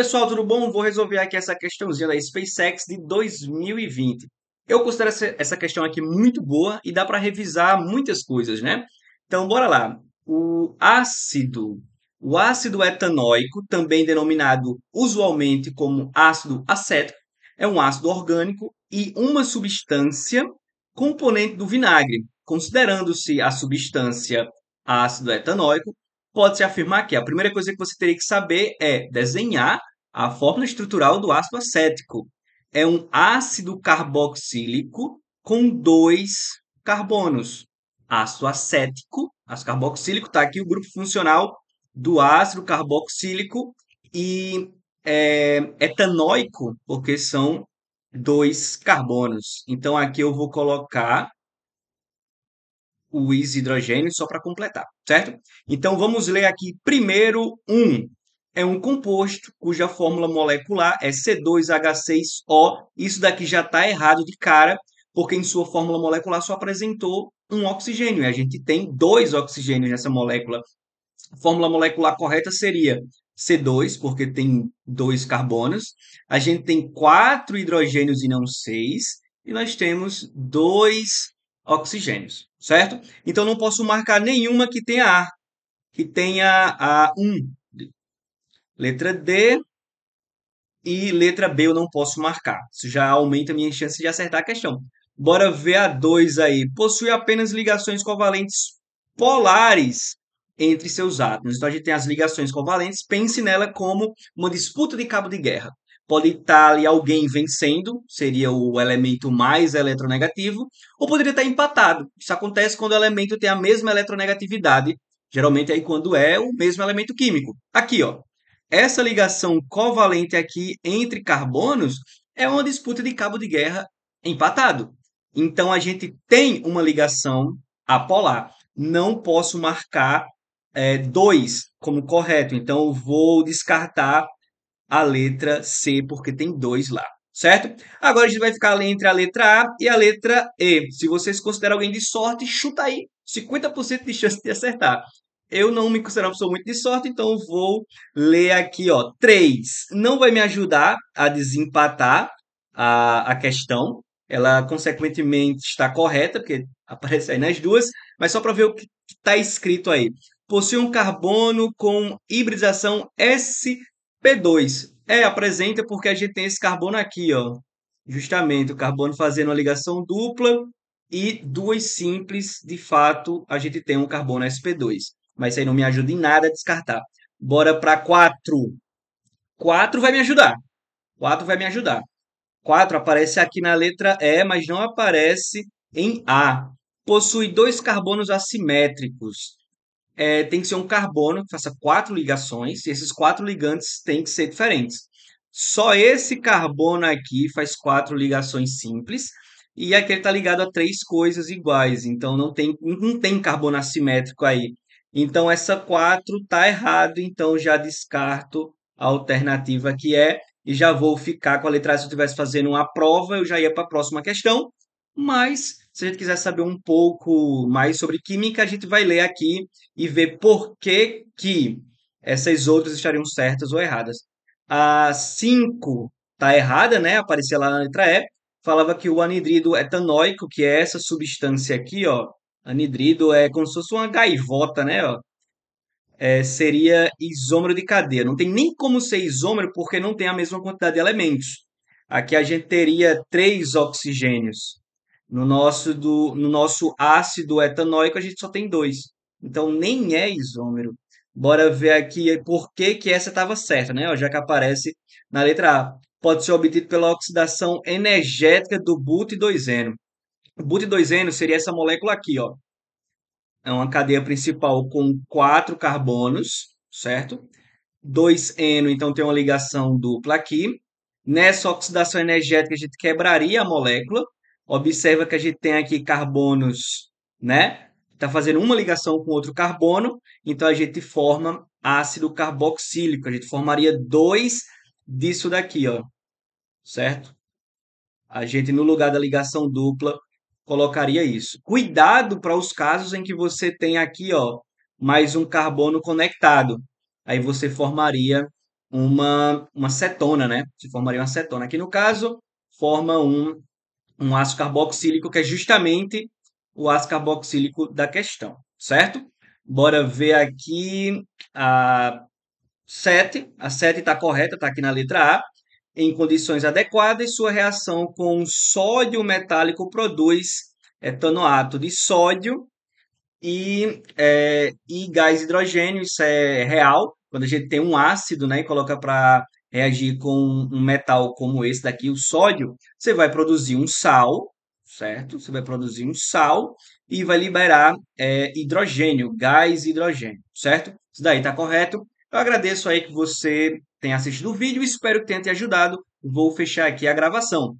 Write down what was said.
Pessoal, tudo bom? Vou resolver aqui essa questãozinha da SpaceX de 2020. Eu considero essa questão aqui muito boa e dá para revisar muitas coisas, né? Então, bora lá. O ácido, o ácido etanóico, também denominado usualmente como ácido acético, é um ácido orgânico e uma substância componente do vinagre. Considerando-se a substância ácido etanóico, pode-se afirmar que a primeira coisa que você teria que saber é desenhar a fórmula estrutural do ácido acético é um ácido carboxílico com dois carbonos. Ácido acético, ácido carboxílico, está aqui o grupo funcional do ácido carboxílico e é, etanoico, porque são dois carbonos. Então aqui eu vou colocar o isidrogênio só para completar, certo? Então vamos ler aqui primeiro um é um composto cuja fórmula molecular é C2H6O. Isso daqui já está errado de cara, porque em sua fórmula molecular só apresentou um oxigênio, e a gente tem dois oxigênios nessa molécula. A fórmula molecular correta seria C2, porque tem dois carbonos, a gente tem quatro hidrogênios e não seis, e nós temos dois oxigênios, certo? Então não posso marcar nenhuma que tenha A, que tenha A1, Letra D. E letra B eu não posso marcar. Isso já aumenta a minha chance de acertar a questão. Bora ver a 2 aí. Possui apenas ligações covalentes polares entre seus átomos. Então a gente tem as ligações covalentes. Pense nela como uma disputa de cabo de guerra. Pode estar ali alguém vencendo, seria o elemento mais eletronegativo, ou poderia estar empatado. Isso acontece quando o elemento tem a mesma eletronegatividade, geralmente aí quando é o mesmo elemento químico. Aqui, ó, essa ligação covalente aqui entre carbonos é uma disputa de cabo de guerra empatado. Então a gente tem uma ligação apolar. Não posso marcar é, dois como correto. Então vou descartar a letra C, porque tem dois lá certo? Agora a gente vai ficar entre a letra A e a letra E. Se vocês considerarem alguém de sorte, chuta aí, 50% de chance de acertar. Eu não me considero uma pessoa muito de sorte, então vou ler aqui, ó. 3. Não vai me ajudar a desempatar a, a questão. Ela, consequentemente, está correta, porque aparece aí nas duas, mas só para ver o que está escrito aí. Possui um carbono com hibridização SP2. É, apresenta porque a gente tem esse carbono aqui, ó. Justamente, o carbono fazendo a ligação dupla e duas simples, de fato, a gente tem um carbono SP2 mas isso aí não me ajuda em nada a descartar. Bora para 4. 4 vai me ajudar. 4 vai me ajudar. 4 aparece aqui na letra E, mas não aparece em A. Possui dois carbonos assimétricos. É, tem que ser um carbono que faça quatro ligações, e esses quatro ligantes têm que ser diferentes. Só esse carbono aqui faz quatro ligações simples, e aqui ele está ligado a três coisas iguais, então não tem, não tem carbono assimétrico aí. Então, essa 4 está errado, então já descarto a alternativa que é e já vou ficar com a letra A. Se eu estivesse fazendo uma prova, eu já ia para a próxima questão. Mas, se a gente quiser saber um pouco mais sobre química, a gente vai ler aqui e ver por que, que essas outras estariam certas ou erradas. A 5 está errada, né? Aparecia lá na letra E. Falava que o anidrido etanoico, que é essa substância aqui, ó, Anidrido é como se fosse uma gaivota, né? É, seria isômero de cadeia. Não tem nem como ser isômero porque não tem a mesma quantidade de elementos. Aqui a gente teria três oxigênios. No nosso, do, no nosso ácido etanóico, a gente só tem dois. Então, nem é isômero. Bora ver aqui por que, que essa estava certa, né? já que aparece na letra A. Pode ser obtido pela oxidação energética do buto e 2-eno but 2 But2N seria essa molécula aqui, ó. É uma cadeia principal com quatro carbonos, certo? 2-eno, então tem uma ligação dupla aqui. Nessa oxidação energética, a gente quebraria a molécula. Observa que a gente tem aqui carbonos, né? Está fazendo uma ligação com outro carbono, então a gente forma ácido carboxílico. A gente formaria dois disso daqui, ó. Certo? A gente, no lugar da ligação dupla, colocaria isso. Cuidado para os casos em que você tem aqui, ó, mais um carbono conectado. Aí você formaria uma, uma cetona, né? Você formaria uma cetona. Aqui no caso, forma um, um ácido carboxílico, que é justamente o ácido carboxílico da questão, certo? Bora ver aqui a 7. A 7 está correta, está aqui na letra A em condições adequadas, sua reação com sódio metálico produz etanoato de sódio e, é, e gás hidrogênio, isso é real. Quando a gente tem um ácido né, e coloca para reagir com um metal como esse daqui, o sódio, você vai produzir um sal, certo? Você vai produzir um sal e vai liberar é, hidrogênio, gás hidrogênio, certo? Isso daí está correto. Eu agradeço aí que você tenha assistido o vídeo, espero que tenha te ajudado. Vou fechar aqui a gravação.